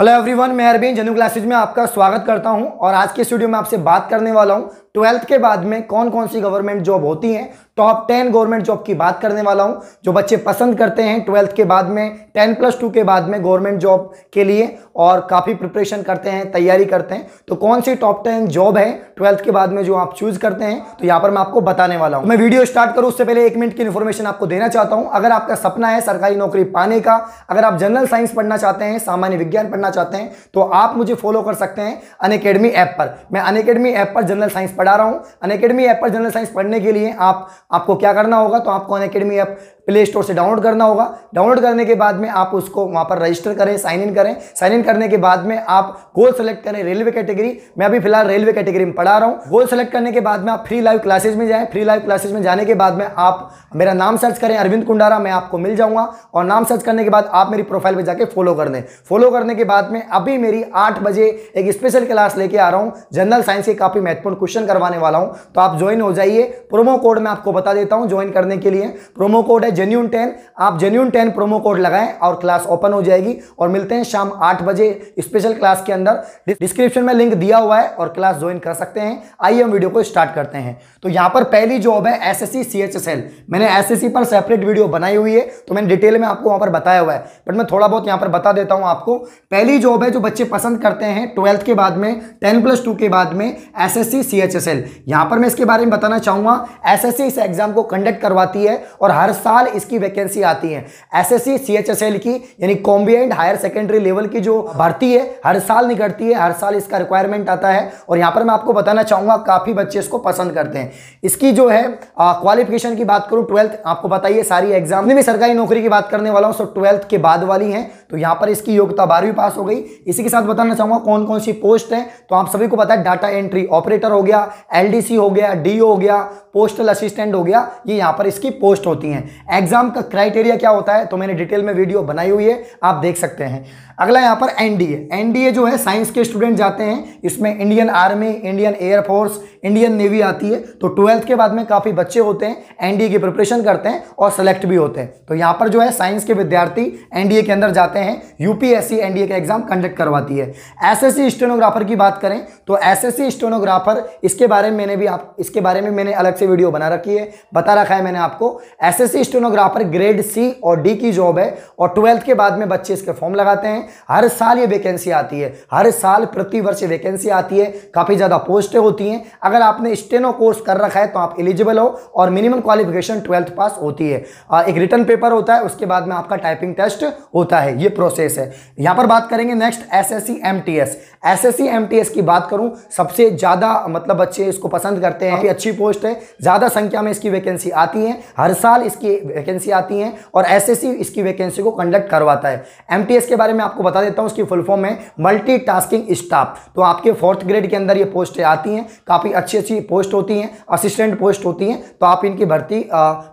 hello everyone मैं अरबीन जनू classes में आपका स्वागत करता हूं और आज के स्टूडियो में आपसे बात करने वाला हूं ट्वेल्थ के बाद में कौन कौन सी गवर्नमेंट जॉब होती हैं टॉप टेन गवर्नमेंट जॉब की बात करने वाला हूं जो बच्चे पसंद करते हैं ट्वेल्थ के बाद में टेन प्लस टू के बाद में गवर्नमेंट जॉब के लिए और काफ़ी प्रिपरेशन करते हैं तैयारी करते हैं तो कौन सी टॉप टेन जॉब है ट्वेल्थ के बाद में जो आप चूज करते हैं तो यहाँ पर मैं आपको बताने वाला हूँ मैं वीडियो स्टार्ट करूँ उससे पहले एक मिनट की इन्फॉर्मेशन आपको देना चाहता हूँ अगर आपका सपना है सरकारी नौकरी पाने का अगर आप जनरल साइंस पढ़ना चाहते हैं सामान्य विज्ञान पढ़ना चाहते हैं तो आप मुझे फॉलो कर सकते हैं अन ऐप पर मैं अन ऐप पर जनरल साइंस पढ़ा रहा हूँ अनकेडमी ऐप पर जनरल साइंस पढ़ने के लिए आप आपको क्या करना होगा तो आपको अनकेडमी ऐप प्ले स्टोर से डाउनलोड करना होगा डाउनलोड करने के बाद में आप उसको वहाँ पर रजिस्टर करें साइन इन करें साइन इन करने के बाद में आप गोल सेलेक्ट करें रेलवे कैटेगरी मैं अभी फिलहाल रेलवे कैटेगरी में पढ़ा रहा हूँ गोल सेलेक्ट करने के बाद में आप फ्री लाइव क्लासेज में जाएँ फ्री लाइव क्लासेज में जाने के बाद में आप मेरा नाम सर्च करें अरविंद कुंडारा मैं आपको मिल जाऊँगा और नाम सर्च करने के बाद आप मेरी प्रोफाइल पर जाकर फॉलो कर दें फॉलो करने के बाद में अभी मेरी आठ बजे एक स्पेशल क्लास लेके आ रहा हूँ जनरल साइंस के काफ़ी महत्वपूर्ण क्वेश्चन करवाने वाला हूँ तो आप ज्वाइन हो जाइए प्रोमो कोड मैं आपको बता देता हूँ ज्वाइन करने के लिए प्रोमो कोड हैं जेन्यून टेन आप जेन्यून टेन प्रोमो कोड लगाएं और क्लास ओपन हो जाएगी और मिलते हैं शाम आठ बजे स्पेशल क्लास के अंदर डिस्क्रिप्शन में लिंक दिया हुआ है और क्लास ज्वाइन कर सकते हैं आइए हम वीडियो को स्टार्ट करते हैं तो यहाँ पर पहली जॉब है एस एस मैंने एस पर सेपरेट वीडियो बनाई हुई है तो मैंने डिटेल में आपको वहाँ पर बताया हुआ है बट मैं थोड़ा बहुत यहाँ पर बता देता हूँ आपको पहली जॉब है जो बच्चे पसंद करते हैं ट्वेल्थ के बाद में टेन प्लस टू के बाद में एस एस सी यहाँ पर मैं इसके बारे में बताना चाहूँगा एस एस इस एग्जाम को कंडक्ट करवाती है और हर साल साल इसकी वैकेंसी आती है एसएससी सीएचएसएल की यानी कॉम्बिनेंट हायर सेकेंडरी लेवल की जो भर्ती है हर साल निकलती है हर साल इसका रिक्वायरमेंट आता है और यहाँ पर मैं आपको बताना चाहूँगा काफ़ी बच्चे इसको पसंद करते हैं इसकी जो है क्वालिफिकेशन की बात करूँ ट्वेल्थ आपको बताइए सारी एग्जाम में सरकारी नौकरी की बात करने वाला हूँ सो ट्वेल्थ के बाद वाली है तो यहां पर इसकी योग्यता बारहवीं पास हो गई इसी के साथ बताना चाहूंगा कौन कौन सी पोस्ट है तो आप सभी को पता है डाटा एंट्री ऑपरेटर हो गया एलडीसी हो गया डी हो गया पोस्टल असिस्टेंट हो गया ये यहां पर इसकी पोस्ट होती है एग्जाम का क्राइटेरिया क्या होता है तो मैंने डिटेल में वीडियो बनाई हुई है आप देख सकते हैं अगला यहां पर एनडीए एनडीए जो है साइंस के स्टूडेंट जाते हैं इसमें Indian Army Indian Air Force Indian Navy आती है तो ट्वेल्थ के बाद में काफ़ी बच्चे होते हैं एनडीए की प्रिपरेशन करते हैं और सेलेक्ट भी होते हैं तो यहां पर जो है साइंस के विद्यार्थी एनडीए के अंदर जाते हैं रहे हैं यूपीएससी एनडीए का एग्जाम कंडक्ट करवाती है एसएससी स्टेनोग्राफर की बात करें तो एसएससी स्टेनोग्राफर इसके बारे में मैंने भी आप इसके बारे में मैंने अलग से वीडियो बना रखी है बता रखा है मैंने आपको एसएससी स्टेनोग्राफर ग्रेड सी और डी की जॉब है और ट्वेल्थ के बाद में बच्चे इसके फॉर्म लगाते हैं हर साल ये वैकेंसी आती है हर साल प्रतिवर्ष वैकेंसी आती है काफ़ी ज़्यादा पोस्टें होती हैं अगर आपने स्टेनो कोर्स कर रखा है तो आप एलिजिबल हो और मिनिमम क्वालिफिकेशन ट्वेल्थ पास होती है एक रिटर्न पेपर होता है उसके बाद में आपका टाइपिंग टेस्ट होता है ये प्रोसेस है यहां पर बात करेंगे next SSC MTS SSC MTS की बात करूं सबसे ज़्यादा मतलब बच्चे इसको पसंद करते हैं काफी अच्छी पोस्ट है ज़्यादा संख्या में इसकी वैकेंसी आती है हर साल इसकी वैकेंसी आती है और एस इसकी वैकेंसी को कंडक्ट करवाता है एम के बारे में आपको बता देता हूं उसकी फुल फॉर्म है मल्टी स्टाफ तो आपके फोर्थ ग्रेड के अंदर ये पोस्टें आती हैं काफ़ी अच्छी अच्छी पोस्ट होती हैं असिस्टेंट पोस्ट होती हैं तो आप इनकी भर्ती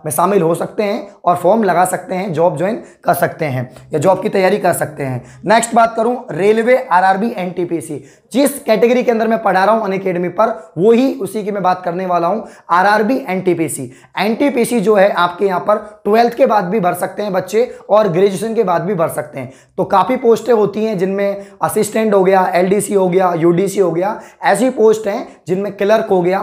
में शामिल हो सकते हैं और फॉर्म लगा सकते हैं जॉब ज्वाइन कर सकते हैं या जॉब की तैयारी कर सकते हैं नेक्स्ट बात करूं रेलवे आरआरबी एनटीपीसी जिस कैटेगरी के अंदर मैं पढ़ा रहा हूं अन पर वही उसी की मैं बात करने वाला हूं आरआरबी एनटीपीसी एनटीपीसी जो है आपके यहां पर ट्वेल्थ के बाद भी भर सकते हैं बच्चे और ग्रेजुएशन के बाद भी भर सकते हैं तो काफ़ी पोस्टें होती हैं जिनमें असिस्टेंट हो गया एलडीसी हो गया यूडीसी हो गया ऐसी पोस्ट हैं जिनमें क्लर्क हो गया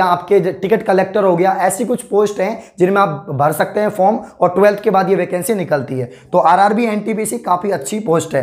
या आपके टिकट कलेक्टर हो गया ऐसी कुछ पोस्ट हैं जिनमें आप भर सकते हैं फॉर्म और ट्वेल्थ के बाद ये वैकेंसी निकलती है तो आर आर सी काफ़ी अच्छी पोस्ट है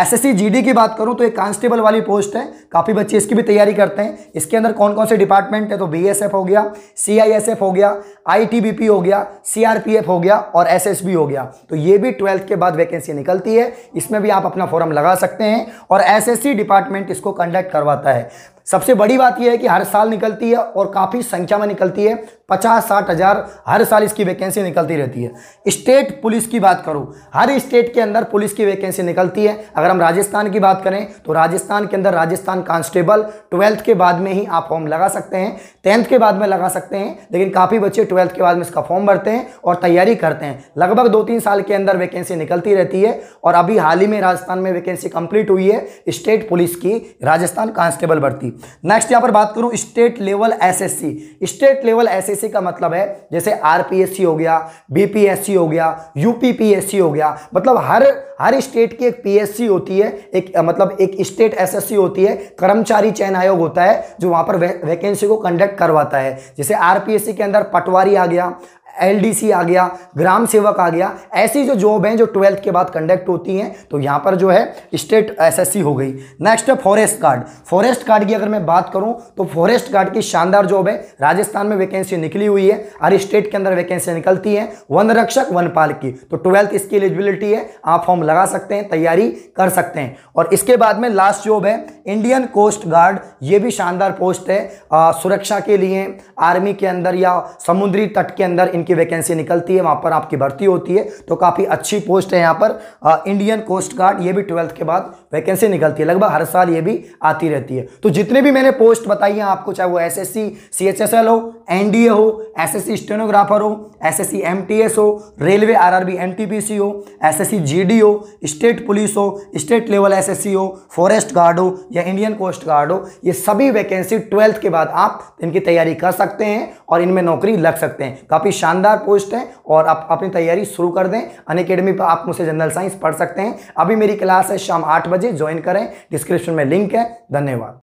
एसएससी जीडी की बात करूं तो एक कांस्टेबल वाली पोस्ट है काफ़ी बच्चे इसकी भी तैयारी करते हैं इसके अंदर कौन कौन से डिपार्टमेंट है तो बीएसएफ हो गया सीआईएसएफ हो गया आईटीबीपी हो गया सीआरपीएफ हो गया और एसएसबी हो गया तो ये भी ट्वेल्थ के बाद वैकेंसी निकलती है इसमें भी आप अपना फॉर्म लगा सकते हैं और एस डिपार्टमेंट इसको कंडक्ट करवाता है सबसे बड़ी बात यह है कि हर साल निकलती है और काफ़ी संख्या में निकलती है पचास साठ हज़ार हर साल इसकी वैकेंसी निकलती रहती है स्टेट पुलिस की बात करूँ हर स्टेट के अंदर पुलिस की वैकेंसी निकलती है अगर हम राजस्थान की बात करें तो राजस्थान के अंदर राजस्थान कांस्टेबल ट्वेल्थ के बाद में ही आप फॉर्म लगा सकते हैं टेंथ के बाद में लगा सकते हैं लेकिन काफ़ी बच्चे ट्वेल्थ के बाद में इसका फॉर्म भरते हैं और तैयारी करते हैं लगभग दो तीन साल के अंदर वैकेंसी निकलती रहती है और अभी हाल ही में राजस्थान में वैकेंसी कंप्लीट हुई है स्टेट पुलिस की राजस्थान कांस्टेबल भर्ती नेक्स्ट यहां पर बात करूं state level SSC state level SSC का मतलब है जैसे आरपीएससी हो गया बीपीएससी हो गया यूपीपीएससी हो गया मतलब हर हर स्टेट की एक पीएससी होती है एक मतलब एक स्टेट एसएससी होती है कर्मचारी चयन आयोग होता है जो वहां पर वैकेंसी को कंडक्ट करवाता है जैसे आरपीएससी के अंदर पटवारी आ गया एलडीसी आ गया ग्राम सेवक आ गया ऐसी जो जॉब हैं जो ट्वेल्थ के बाद कंडक्ट होती हैं तो यहाँ पर जो है स्टेट एसएससी हो गई नेक्स्ट है फॉरेस्ट गार्ड फॉरेस्ट गार्ड की अगर मैं बात करूँ तो फॉरेस्ट गार्ड की शानदार जॉब है राजस्थान में वैकेंसी निकली हुई है हर स्टेट के अंदर वैकेंसी निकलती है वन रक्षक वन पाल की तो ट्वेल्थ इसकी एलिजिबिलिटी है आप फॉर्म लगा सकते हैं तैयारी कर सकते हैं और इसके बाद में लास्ट जॉब है इंडियन कोस्ट गार्ड ये भी शानदार पोस्ट है आ, सुरक्षा के लिए आर्मी के अंदर या समुद्री तट के अंदर इनकी वैकेंसी निकलती है वहाँ पर आपकी भर्ती होती है तो काफ़ी अच्छी पोस्ट है यहाँ पर आ, इंडियन कोस्ट गार्ड ये भी ट्वेल्थ के बाद वैकेंसी निकलती है लगभग हर साल ये भी आती रहती है तो जितने भी मैंने पोस्ट बताई हैं आपको चाहे वो एस एस हो एन हो एस स्टेनोग्राफर हो एस एस हो रेलवे आर आर हो एस एस हो स्टेट पुलिस हो स्टेट लेवल एस हो फॉरेस्ट गार्ड हो या इंडियन कोस्ट गार्ड हो ये सभी वैकेंसी ट्वेल्थ के बाद आप इनकी तैयारी कर सकते हैं और इनमें नौकरी लग सकते हैं काफ़ी शानदार पोस्ट है और आप अपनी तैयारी शुरू कर दें अन अकेडमी पर आप मुझसे जनरल साइंस पढ़ सकते हैं अभी मेरी क्लास है शाम आठ बजे ज्वाइन करें डिस्क्रिप्शन में लिंक है धन्यवाद